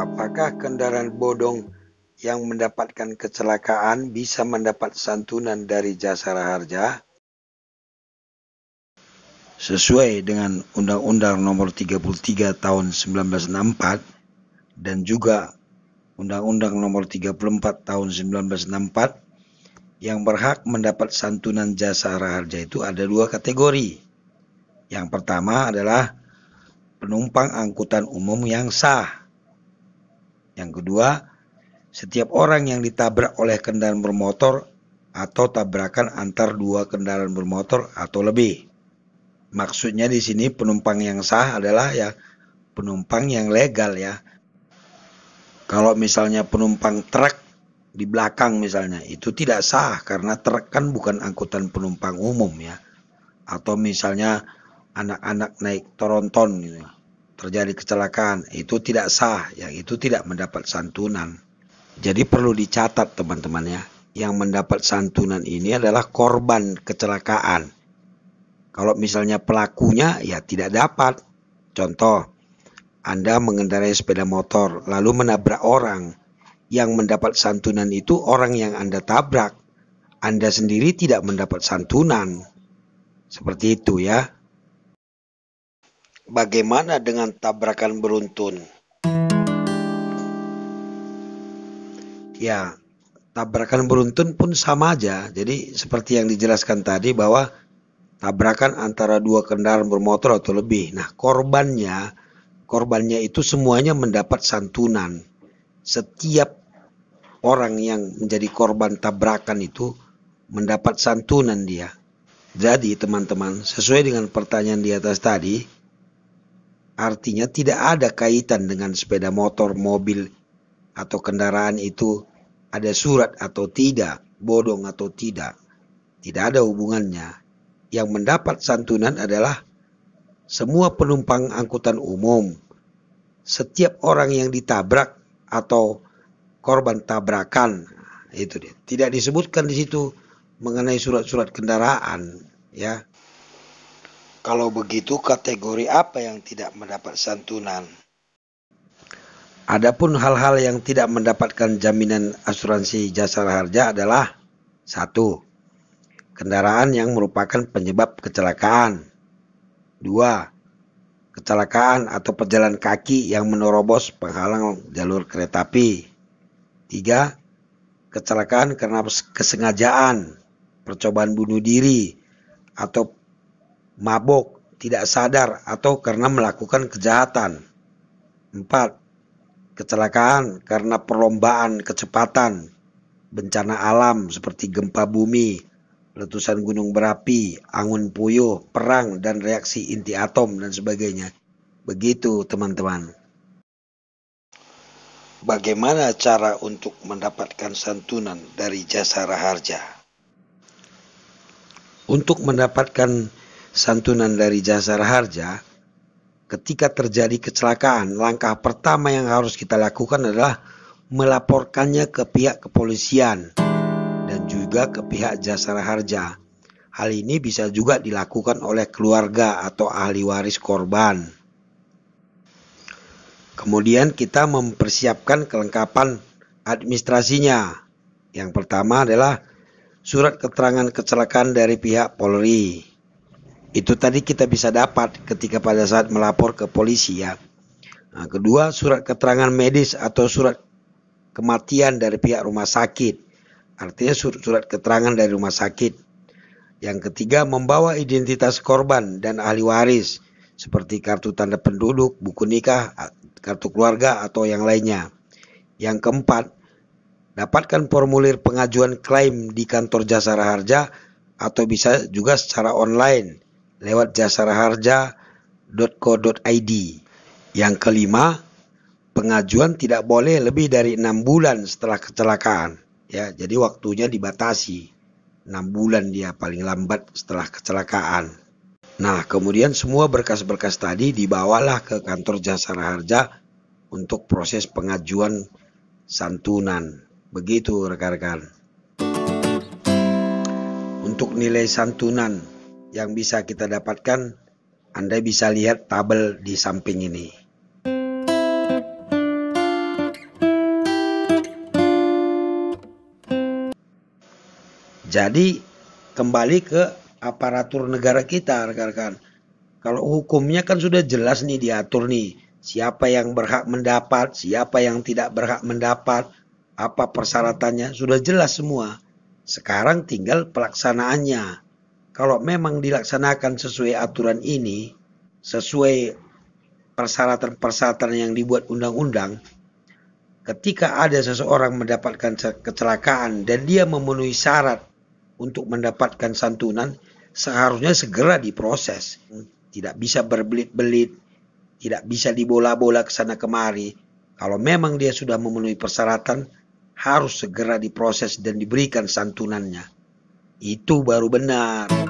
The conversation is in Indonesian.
Apakah kendaraan bodong yang mendapatkan kecelakaan bisa mendapat santunan dari jasa raharja? Sesuai dengan Undang-Undang Nomor 33 Tahun 1964 dan juga Undang-Undang Nomor 34 Tahun 1964 yang berhak mendapat santunan jasa raharja itu ada dua kategori. Yang pertama adalah penumpang angkutan umum yang sah. Yang kedua, setiap orang yang ditabrak oleh kendaraan bermotor atau tabrakan antar dua kendaraan bermotor atau lebih. Maksudnya di sini penumpang yang sah adalah ya penumpang yang legal ya. Kalau misalnya penumpang truk di belakang misalnya itu tidak sah karena truk kan bukan angkutan penumpang umum ya. Atau misalnya anak-anak naik tronton gitu terjadi kecelakaan itu tidak sah yang itu tidak mendapat santunan jadi perlu dicatat teman-teman ya yang mendapat santunan ini adalah korban kecelakaan kalau misalnya pelakunya ya tidak dapat contoh Anda mengendarai sepeda motor lalu menabrak orang yang mendapat santunan itu orang yang Anda tabrak Anda sendiri tidak mendapat santunan seperti itu ya Bagaimana dengan tabrakan beruntun? Ya, tabrakan beruntun pun sama aja. Jadi seperti yang dijelaskan tadi bahwa tabrakan antara dua kendaraan bermotor atau lebih. Nah, korbannya korbannya itu semuanya mendapat santunan. Setiap orang yang menjadi korban tabrakan itu mendapat santunan dia. Jadi teman-teman, sesuai dengan pertanyaan di atas tadi, Artinya tidak ada kaitan dengan sepeda motor, mobil, atau kendaraan itu ada surat atau tidak, bodong atau tidak. Tidak ada hubungannya. Yang mendapat santunan adalah semua penumpang angkutan umum. Setiap orang yang ditabrak atau korban tabrakan itu dia. Tidak disebutkan di situ mengenai surat-surat kendaraan ya. Kalau begitu kategori apa yang tidak mendapat santunan? Adapun hal-hal yang tidak mendapatkan jaminan asuransi jasa harja adalah satu, kendaraan yang merupakan penyebab kecelakaan. Dua, kecelakaan atau perjalanan kaki yang menerobos penghalang jalur kereta api. Tiga, kecelakaan karena kesengajaan, percobaan bunuh diri, atau mabok tidak sadar atau karena melakukan kejahatan. 4. Kecelakaan karena perlombaan kecepatan, bencana alam seperti gempa bumi, letusan gunung berapi, angun puyuh, perang dan reaksi inti atom dan sebagainya. Begitu teman-teman. Bagaimana cara untuk mendapatkan santunan dari jasa raharja? Untuk mendapatkan santunan dari jasa harja, ketika terjadi kecelakaan, langkah pertama yang harus kita lakukan adalah melaporkannya ke pihak kepolisian dan juga ke pihak jasa harja. Hal ini bisa juga dilakukan oleh keluarga atau ahli waris korban. Kemudian kita mempersiapkan kelengkapan administrasinya. Yang pertama adalah surat keterangan kecelakaan dari pihak Polri. Itu tadi kita bisa dapat ketika pada saat melapor ke polisi ya. Nah, kedua, surat keterangan medis atau surat kematian dari pihak rumah sakit. Artinya surat, surat keterangan dari rumah sakit. Yang ketiga, membawa identitas korban dan ahli waris seperti kartu tanda penduduk, buku nikah, kartu keluarga atau yang lainnya. Yang keempat, dapatkan formulir pengajuan klaim di kantor jasa raharja atau bisa juga secara online lewat jasaraharja.co.id. Yang kelima, pengajuan tidak boleh lebih dari enam bulan setelah kecelakaan. Ya, jadi waktunya dibatasi. enam bulan dia paling lambat setelah kecelakaan. Nah, kemudian semua berkas-berkas tadi dibawalah ke kantor jasa raharja untuk proses pengajuan santunan. Begitu rekan-rekan. Untuk nilai santunan yang bisa kita dapatkan, Anda bisa lihat tabel di samping ini. Jadi kembali ke aparatur negara kita rekan-rekan. Kalau hukumnya kan sudah jelas nih diatur nih. Siapa yang berhak mendapat, siapa yang tidak berhak mendapat, apa persyaratannya sudah jelas semua. Sekarang tinggal pelaksanaannya kalau memang dilaksanakan sesuai aturan ini, sesuai persyaratan-persyaratan yang dibuat undang-undang, ketika ada seseorang mendapatkan kecelakaan dan dia memenuhi syarat untuk mendapatkan santunan, seharusnya segera diproses. Tidak bisa berbelit-belit, tidak bisa dibola-bola ke sana kemari. Kalau memang dia sudah memenuhi persyaratan, harus segera diproses dan diberikan santunannya. Itu baru benar.